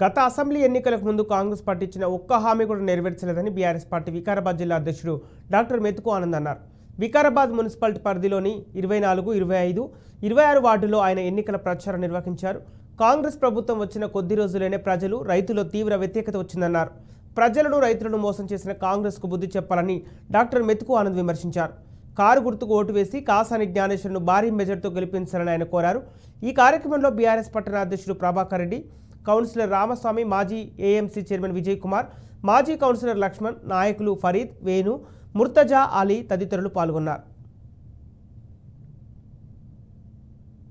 గత అసెంబ్లీ ఎన్నికలకు ముందు కాంగ్రెస్ పార్టీ ఇచ్చిన ఒక్క హామీ కూడా నెరవేర్చలేదని బీఆర్ఎస్ పార్టీ వికారాబాద్ జిల్లా అధ్యక్షుడు డాక్టర్ మెతుకు ఆనంద్ అన్నారు వికారాబాద్ మున్సిపాలిటీ పరిధిలోని ఇరవై నాలుగు ఇరవై ఐదు ఇరవై ఆరు వార్డులో ఆయన ఎన్నికల ప్రచారం నిర్వహించారు కాంగ్రెస్ ప్రభుత్వం వచ్చిన కొద్ది రోజులనే ప్రజలు రైతుల్లో తీవ్ర వ్యతిరేకత వచ్చిందన్నారు ప్రజలను రైతులను మోసం చేసిన కాంగ్రెస్కు బుద్ధి చెప్పాలని డాక్టర్ మెతుకు ఆనంద్ విమర్శించారు కారు గుర్తుకు ఓటు వేసి కాసాని జ్ఞానేశ్వరును భారీ మెజర్తో గెలిపించాలని ఆయన కోరారు ఈ కార్యక్రమంలో బీఆర్ఎస్ పట్టణ అధ్యక్షుడు ప్రభాకర్ రెడ్డి కౌన్సిలర్ రామస్వామి మాజీ ఏఎంసీ చైర్మన్ విజయ్ కుమార్ మాజీ కౌన్సిలర్ లక్ష్మణ్ నాయకులు ఫరీద్ వేణు ముర్తజా అలీ తదితరులు పాల్గొన్నారు